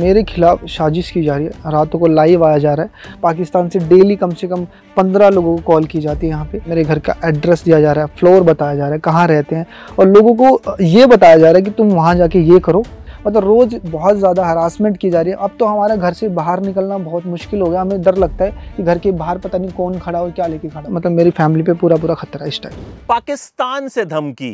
मेरे खिलाफ़ साजिश की जा रही है रातों को लाइव आया जा रहा है पाकिस्तान से डेली कम से कम पंद्रह लोगों को कॉल की जाती है यहाँ पे मेरे घर का एड्रेस दिया जा रहा है फ्लोर बताया जा रहा है कहाँ रहते हैं और लोगों को ये बताया जा रहा है कि तुम वहाँ जाके ये करो मतलब रोज़ बहुत ज़्यादा हरासमेंट की जा रही है अब तो हमारा घर से बाहर निकलना बहुत मुश्किल हो गया हमें डर लगता है कि घर के बाहर पता नहीं कौन खड़ा हो क्या लेके खड़ा मतलब मेरी फैमिली पे पूरा पूरा खतरा इस टाइम पाकिस्तान से धमकी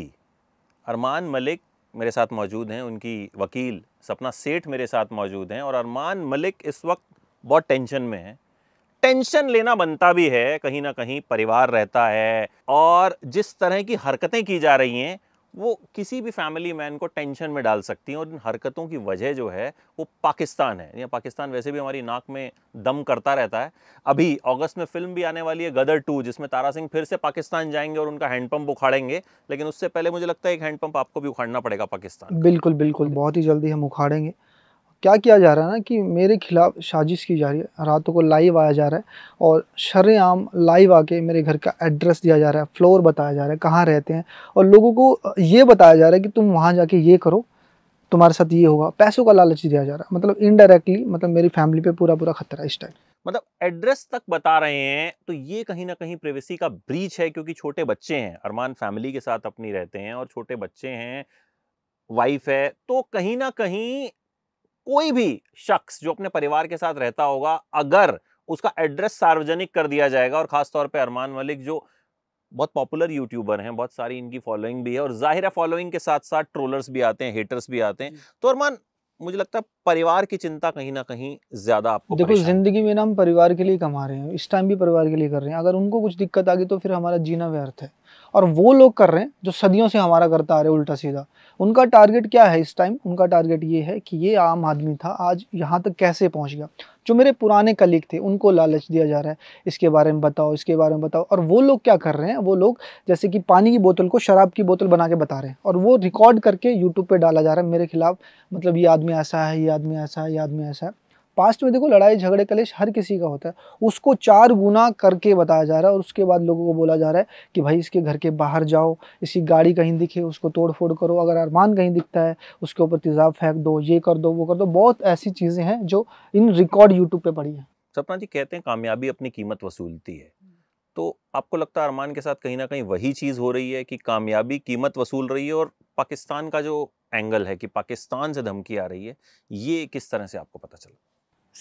अरमान मलिक मेरे साथ मौजूद हैं उनकी वकील सपना सेठ मेरे साथ मौजूद हैं और अरमान मलिक इस वक्त बहुत टेंशन में है टेंशन लेना बनता भी है कहीं ना कहीं परिवार रहता है और जिस तरह की हरकतें की जा रही हैं वो किसी भी फैमिली मैन को टेंशन में डाल सकती हैं और इन हरकतों की वजह जो है वो पाकिस्तान है या पाकिस्तान वैसे भी हमारी नाक में दम करता रहता है अभी अगस्त में फिल्म भी आने वाली है गदर टू जिसमें तारा सिंह फिर से पाकिस्तान जाएंगे और उनका हैंडपम्प उखाड़ेंगे लेकिन उससे पहले मुझे लगता है एक हैंडपम्प आपको भी उखाड़ना पड़ेगा पाकिस्तान बिल्कुल बिल्कुल बहुत ही जल्दी हम उखाड़ेंगे क्या किया जा रहा है ना कि मेरे खिलाफ़ साजिश की जा रही है रातों को लाइव आया जा रहा है और शरेआम लाइव आके मेरे घर का एड्रेस दिया जा रहा है फ्लोर बताया जा रहा है कहाँ रहते हैं और लोगों को ये बताया जा रहा है कि तुम वहाँ जाके ये करो तुम्हारे साथ ये होगा पैसों का लालच दिया जा रहा है मतलब इनडायरेक्टली मतलब मेरी फैमिली पर पूरा पूरा खतरा है इस टाइम मतलब एड्रेस तक बता रहे हैं तो ये कहीं ना कहीं प्रेवेसी का ब्रीच है क्योंकि छोटे बच्चे हैं अरमान फैमिली के साथ अपनी रहते हैं और छोटे बच्चे हैं वाइफ है तो कहीं ना कहीं कोई भी शख्स जो अपने परिवार के साथ रहता होगा अगर उसका एड्रेस सार्वजनिक कर दिया जाएगा और ख़ासतौर पर अरमान मलिक जो बहुत पॉपुलर यूट्यूबर हैं बहुत सारी इनकी फॉलोइंग भी है और जाहिर है फॉलोइंग के साथ साथ ट्रोलर्स भी आते हैं हेटर्स भी आते हैं तो अरमान मुझे लगता है परिवार की चिंता कहीं ना कहीं ज्यादा आपको देखो जिंदगी में ना हम परिवार के लिए कमा रहे हैं इस टाइम भी परिवार के लिए कर रहे हैं अगर उनको कुछ दिक्कत आ गई तो फिर हमारा जीना व्यर्थ है और वो लोग कर रहे हैं जो सदियों से हमारा करता आ रहे हैं उल्टा सीधा उनका टारगेट क्या है इस टाइम उनका टारगेट ये है कि ये आम आदमी था आज यहाँ तक कैसे पहुँच गया जो मेरे पुराने कलीग थे उनको लालच दिया जा रहा है इसके बारे में बताओ इसके बारे में बताओ और वो लोग क्या कर रहे हैं वो लोग जैसे कि पानी की बोतल को शराब की बोतल बना के बता रहे हैं और वो रिकॉर्ड करके यूट्यूब पर डाला जा रहा है मेरे खिलाफ मतलब ये आदमी ऐसा है ये आदमी ऐसा है ये आदमी ऐसा है पास्ट में देखो लड़ाई झगड़े कलेश हर किसी का होता है उसको चार गुना करके बताया जा रहा है और उसके बाद लोगों को बोला जा रहा है कि भाई इसके घर के बाहर जाओ इसकी गाड़ी कहीं दिखे उसको तोड़ फोड़ करो अगर अरमान कहीं दिखता है उसके ऊपर तेज़ाब फेंक दो ये कर दो वो कर दो बहुत ऐसी चीज़ें हैं जो इन रिकॉर्ड यूट्यूब पर पड़ी हैं सपना जी कहते हैं कामयाबी अपनी कीमत वसूलती है तो आपको लगता है अरमान के साथ कहीं ना कहीं वही चीज़ हो रही है कि कामयाबी कीमत वसूल रही है और पाकिस्तान का जो एंगल है कि पाकिस्तान से धमकी आ रही है ये किस तरह से आपको पता चला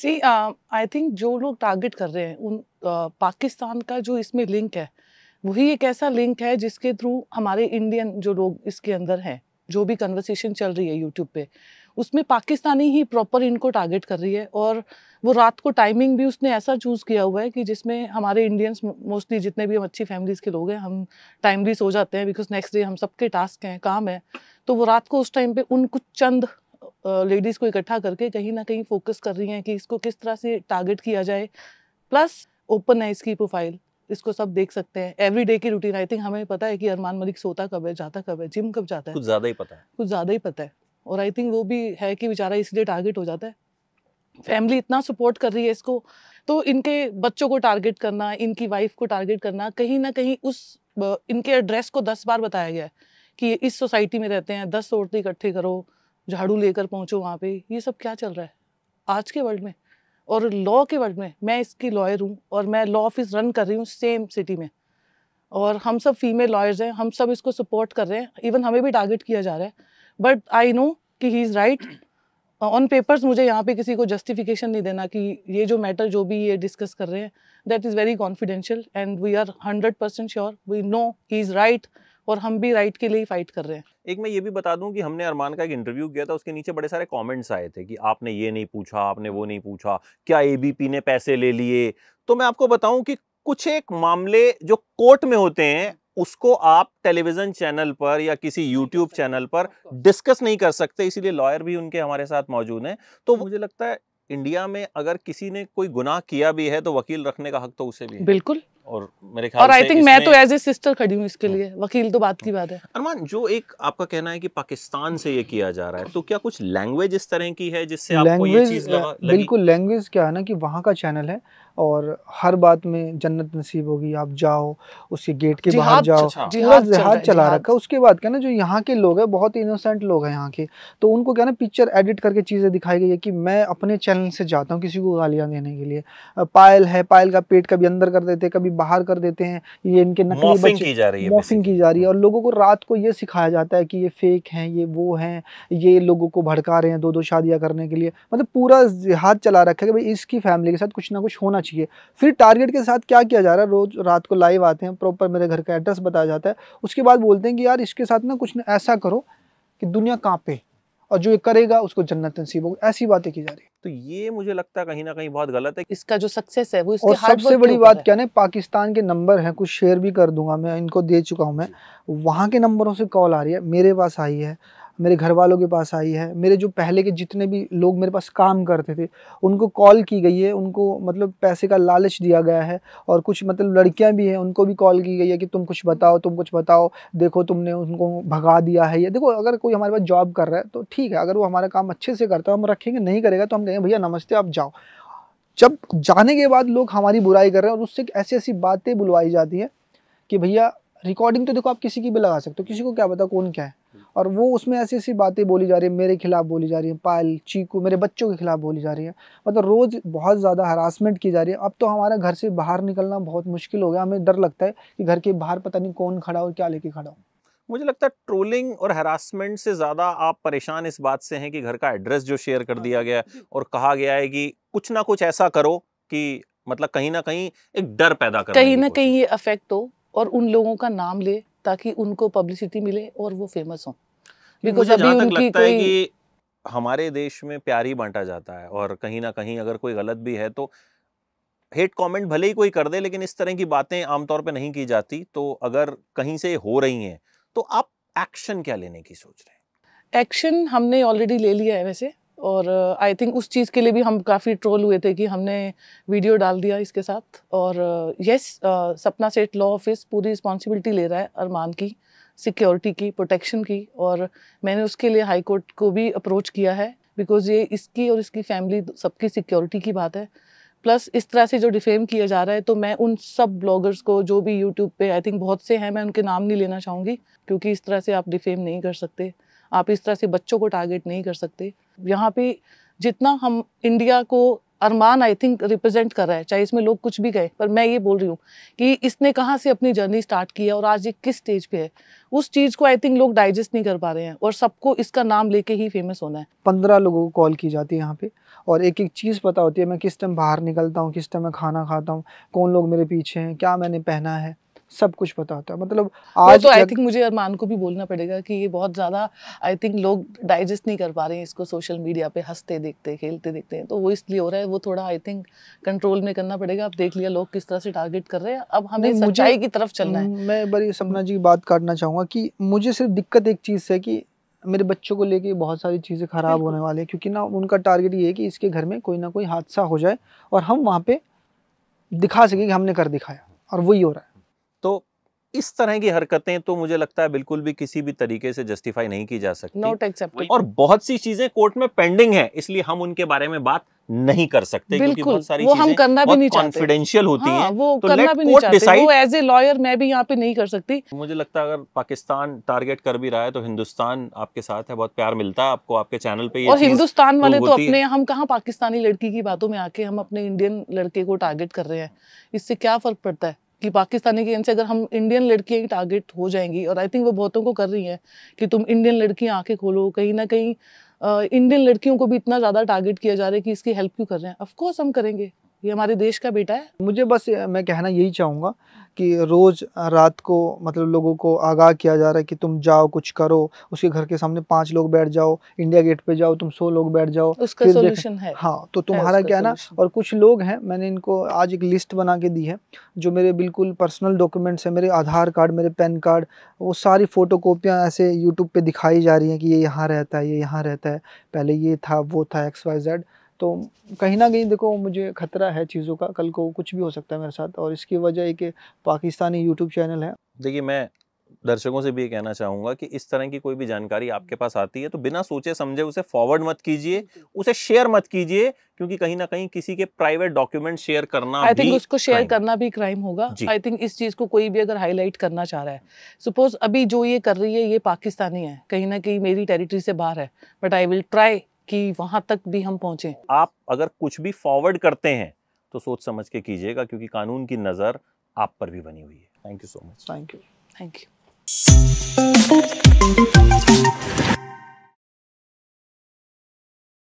सी आई थिंक जो लोग टारगेट कर रहे हैं उन uh, पाकिस्तान का जो इसमें लिंक है वही एक ऐसा लिंक है जिसके थ्रू हमारे इंडियन जो लोग इसके अंदर हैं जो भी कन्वर्सेशन चल रही है यूट्यूब पे उसमें पाकिस्तानी ही प्रॉपर इनको टारगेट कर रही है और वो रात को टाइमिंग भी उसने ऐसा चूज़ किया हुआ है कि जिसमें हमारे इंडियंस मोस्टली जितने भी हम अच्छी फैमिलीज़ के लोग हैं हम टाइमली सो जाते हैं बिकॉज नेक्स्ट डे हम सबके टास्क हैं काम है तो वो रात को उस टाइम पे उन कुछ चंद लेडीज़ को इकट्ठा करके कहीं ना कहीं फोकस कर रही हैं कि इसको किस तरह से टारगेट किया जाए प्लस ओपन है इसकी प्रोफाइल इसको सब देख सकते हैं एवरी डे की रूटीन आई थिंक हमें पता है कि अरमान मलिक सोता कब है जाता कब है जिम कब जाता है कुछ ज़्यादा ही पता है कुछ ज़्यादा ही पता है और आई थिंक वो भी है कि बेचारा इसलिए टारगेट हो जाता है फैमिली इतना सपोर्ट कर रही है इसको तो इनके बच्चों को टारगेट करना इनकी वाइफ को टारगेट करना कहीं ना कहीं उस इनके एड्रेस को दस बार बताया गया है कि इस सोसाइटी में रहते हैं दस औरतें इकट्ठे करो झाड़ू लेकर पहुँचो वहाँ पे ये सब क्या चल रहा है आज के वर्ल्ड में और लॉ के वर्ल्ड में मैं इसकी लॉयर हूँ और मैं लॉ ऑफिस रन कर रही हूँ सेम सिटी में और हम सब फीमेल लॉयर्स हैं हम सब इसको सपोर्ट कर रहे हैं इवन हमें भी टारगेट किया जा रहा है बट आई नो कि he is right on papers मुझे यहाँ पे किसी को जस्टिफिकेशन नहीं देना कि ये जो मैटर जो भी ये डिस्कस कर रहे हैं that is very confidential and we are hundred percent sure we know he is right और हम भी राइट के लिए ही फाइट कर रहे हैं एक मैं ये भी बता दूं कि हमने अरमान का एक इंटरव्यू किया था उसके नीचे बड़े सारे कमेंट्स आए थे कि आपने ये नहीं पूछा आपने वो नहीं पूछा क्या एबीपी ने पैसे ले लिए तो मैं आपको बताऊं कि कुछ एक मामले जो कोर्ट में होते हैं उसको आप टेलीविजन चैनल पर या किसी यूट्यूब चैनल पर डिस्कस नहीं कर सकते इसीलिए लॉयर भी उनके हमारे साथ मौजूद हैं तो मुझे लगता है इंडिया में अगर किसी ने कोई गुनाह किया भी है तो वकील रखने का हक तो उसे भी है बिल्कुल और मेरे ख्याल और आई थिंक मैं तो एज ए सिस्टर खड़ी हूँ इसके लिए वकील तो बात की बात है अरमान जो एक आपका कहना है कि पाकिस्तान से ये किया जा रहा है तो क्या कुछ लैंग्वेज इस तरह की है जिससे आपको ये चीज़ बिल्कुल लैंग्वेज क्या है ना कि वहाँ का चैनल है और हर बात में जन्नत नसीब होगी आप जाओ उसके गेट के बाहर जाओ जिहाद जिहाद चला रखा उसके बाद क्या ना जो यहाँ के लोग हैं बहुत इनोसेंट लोग हैं यहाँ के तो उनको क्या ना पिक्चर एडिट करके चीज़ें दिखाई गई है कि मैं अपने चैनल से जाता हूँ किसी को गालियाँ देने के लिए पायल है पायल का पेट कभी अंदर कर देते कभी बाहर कर देते हैं ये इनके नकली बच्चे की जा रही है मॉफिंग की जा रही है और लोगों को रात को ये सिखाया जाता है कि ये फेक हैं ये वो हैं ये लोगों को भड़का रहे हैं दो दो शादियां करने के लिए मतलब पूरा हाथ चला रखा है कि भाई इसकी फैमिली के साथ कुछ ना कुछ होना चाहिए फिर टारगेट के साथ क्या किया जा रहा है रोज़ रात को लाइव आते हैं प्रॉपर मेरे घर का एड्रेस बताया जाता है उसके बाद बोलते हैं कि यार इसके साथ ना कुछ ऐसा करो कि दुनिया कांपे और जो ये करेगा उसको जन्नत नसीब होगी ऐसी बातें की जा रही है तो ये मुझे लगता है कहीं ना कहीं बहुत गलत है इसका जो सक्सेस है वो इसके और सबसे बड़ी बात क्या ना पाकिस्तान के नंबर हैं कुछ शेयर भी कर दूंगा मैं इनको दे चुका हूँ मैं वहाँ के नंबरों से कॉल आ रही है मेरे पास आई है मेरे घर वालों के पास आई है मेरे जो पहले के जितने भी लोग मेरे पास काम करते थे उनको कॉल की गई है उनको मतलब पैसे का लालच दिया गया है और कुछ मतलब लड़कियां भी हैं उनको भी कॉल की गई है कि तुम कुछ बताओ तुम कुछ बताओ देखो तुमने उनको भगा दिया है या देखो अगर कोई हमारे पास जॉब कर रहा है तो ठीक है अगर वो हमारा काम अच्छे से करता है हम रखेंगे नहीं करेगा तो हम कहेंगे भैया नमस्ते आप जाओ जब जाने के बाद लोग हमारी बुराई कर रहे हैं और उससे ऐसी ऐसी बातें बुलवाई जाती हैं कि भैया रिकॉर्डिंग तो देखो आप किसी की भी लगा सकते हो किसी को क्या पता कौन क्या है और वो उसमें ऐसी ऐसी बातें बोली जा रही है मेरे खिलाफ़ बोली जा रही है पायल चीकू मेरे बच्चों के खिलाफ़ बोली जा रही है मतलब रोज़ बहुत ज़्यादा हरासमेंट की जा रही है अब तो हमारा घर से बाहर निकलना बहुत मुश्किल हो गया हमें डर लगता है कि घर के बाहर पता नहीं कौन खड़ा हो क्या लेके खड़ा हो मुझे लगता है ट्रोलिंग और हरासमेंट से ज़्यादा आप परेशान इस बात से हैं कि घर का एड्रेस जो शेयर कर दिया गया है और कहा गया है कि कुछ ना कुछ ऐसा करो कि मतलब कहीं ना कहीं एक डर पैदा कर कहीं ना कहीं ये अफेक्ट हो और उन लोगों का नाम ले ताकि उनको पब्लिसिटी मिले और वो फेमस हो बिकॉज अभी उनकी कोई हमारे देश में प्यार ही बांटा जाता है और कहीं ना कहीं अगर कोई गलत भी है तो हेट कमेंट भले ही कोई कर दे लेकिन इस तरह की बातें आमतौर पर नहीं की जाती तो अगर कहीं से हो रही हैं तो आप एक्शन क्या लेने की सोच रहे हैं एक्शन हमने ऑलरेडी ले लिया है वैसे और आई uh, थिंक उस चीज़ के लिए भी हम काफ़ी ट्रोल हुए थे कि हमने वीडियो डाल दिया इसके साथ और यस uh, yes, uh, सपना सेठ लॉ ऑफिस पूरी रिस्पॉन्सिबिलिटी ले रहा है अरमान की सिक्योरिटी की प्रोटेक्शन की और मैंने उसके लिए हाई कोर्ट को भी अप्रोच किया है बिकॉज ये इसकी और इसकी फैमिली सबकी सिक्योरिटी की बात है प्लस इस तरह से जो डिफेम किया जा रहा है तो मैं उन सब ब्लॉगर्स को जो भी यूट्यूब पे आई थिंक बहुत से हैं मैं उनके नाम नहीं लेना चाहूँगी क्योंकि इस तरह से आप डिफेम नहीं कर सकते आप इस तरह से बच्चों को टारगेट नहीं कर सकते यहाँ पे जितना हम इंडिया को अरमान आई थिंक रिप्रेजेंट कर रहा है चाहे इसमें लोग कुछ भी गए पर मैं ये बोल रही हूँ कि इसने कहाँ से अपनी जर्नी स्टार्ट की है और आज ये किस स्टेज पे है उस चीज़ को आई थिंक लोग डाइजेस्ट नहीं कर पा रहे हैं और सबको इसका नाम लेके ही फेमस होना है पंद्रह लोगों को कॉल की जाती है यहाँ पे और एक एक चीज़ पता होती है मैं किस टाइम बाहर निकलता हूँ किस टाइम मैं खाना खाता हूँ कौन लोग मेरे पीछे हैं क्या मैंने पहना है सब कुछ बताता है मतलब आज तो आई थिंक मुझे अरमान को भी बोलना पड़ेगा कि ये बहुत ज़्यादा आई थिंक लोग डाइजेस्ट नहीं कर पा रहे हैं इसको सोशल मीडिया पे हंसते देखते खेलते देखते हैं तो वो इसलिए हो रहा है वो थोड़ा आई थिंक कंट्रोल में करना पड़ेगा आप देख लिया लोग किस तरह से टारगेट कर रहे हैं अब हमें सच्चाई की तरफ चलना है मैं बड़ी सपना जी की बात काटना चाहूँगा कि मुझे सिर्फ दिक्कत एक चीज़ है कि मेरे बच्चों को लेके बहुत सारी चीज़ें ख़राब होने वाली है क्योंकि ना उनका टारगेट ये है कि इसके घर में कोई ना कोई हादसा हो जाए और हम वहाँ पे दिखा सके कि हमने कर दिखाया और वही हो रहा है तो इस तरह की हरकतें तो मुझे लगता है बिल्कुल भी किसी भी तरीके से जस्टिफाई नहीं की जा सकती नॉट एक्सेप्टेड और बहुत सी चीजें कोर्ट में पेंडिंग है इसलिए हम उनके बारे में बात नहीं कर सकते बिल्कुल वो हम करना भी नहीं कॉन्फिडेंशियल होती हाँ, है वो तो करना भी नहीं चाहते वो एज ए लॉयर मैं भी यहाँ पे नहीं कर सकती मुझे लगता है अगर पाकिस्तान टारगेट कर भी रहा है तो हिंदुस्तान आपके साथ है बहुत प्यार मिलता है आपको आपके चैनल पे और हिंदुस्तान वाले तो अपने हम कहाँ पाकिस्तानी लड़की की बातों में आके हम अपने इंडियन लड़के को टारगेट कर रहे हैं इससे क्या फर्क पड़ता है कि पाकिस्तानी गेंद से अगर हम इंडियन लड़कियाँ ही टारगेट हो जाएंगी और आई थिंक वो बहुतों को कर रही हैं कि तुम इंडियन लड़कियाँ आंखें खोलो कहीं ना कहीं इंडियन लड़कियों को भी इतना ज़्यादा टारगेट किया जा रहा है कि इसकी हेल्प क्यों कर रहे हैं ऑफकोर्स हम करेंगे ये हमारे देश का बेटा है मुझे बस मैं कहना यही चाहूँगा कि रोज़ रात को मतलब लोगों को आगाह किया जा रहा है कि तुम जाओ कुछ करो उसके घर के सामने पांच लोग बैठ जाओ इंडिया गेट पे जाओ तुम सौ लोग बैठ जाओ उसका सोल्यूशन है हाँ तो तुम्हारा क्या है ना और कुछ लोग हैं मैंने इनको आज एक लिस्ट बना के दी है जो मेरे बिल्कुल पर्सनल डॉक्यूमेंट्स हैं मेरे आधार कार्ड मेरे पैन कार्ड वो सारी फ़ोटो ऐसे यूट्यूब पर दिखाई जा रही हैं कि ये यहाँ रहता है ये यहाँ रहता है पहले ये था वो था एक्स वाई जेड तो कहीं ना कहीं देखो मुझे खतरा है चीज़ों का कल को कुछ भी हो सकता है मेरे साथ और इसकी वजह एक पाकिस्तानी यूट्यूब चैनल है देखिए मैं दर्शकों से भी ये कहना चाहूँगा कि इस तरह की कोई भी जानकारी आपके पास आती है तो बिना सोचे समझे उसे फॉरवर्ड मत कीजिए उसे शेयर मत कीजिए क्योंकि कहीं ना कहीं किसी के प्राइवेट डॉक्यूमेंट शेयर करना आई थिंक उसको शेयर करना भी क्राइम होगा आई थिंक इस चीज़ को कोई भी अगर हाईलाइट करना चाह रहा है सपोज अभी जो ये कर रही है ये पाकिस्तानी है कहीं ना कहीं मेरी टेरिटरी से बाहर है बट आई विल ट्राई कि वहां तक भी हम पहुंचे आप अगर कुछ भी फॉरवर्ड करते हैं तो सोच समझ के कीजिएगा क्योंकि कानून की नज़र आप पर भी बनी हुई है thank you so much thank you thank you